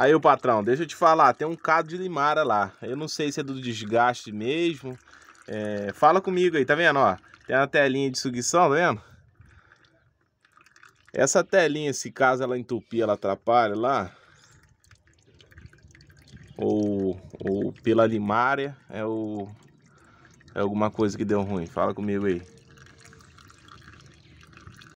Aí o patrão, deixa eu te falar, tem um cado de limara lá. Eu não sei se é do desgaste mesmo. É, fala comigo aí, tá vendo? Ó, tem uma telinha de sucção, tá vendo? Essa telinha, se caso ela entupir, ela atrapalha lá. Ou, ou pela limária, é o é alguma coisa que deu ruim. Fala comigo aí.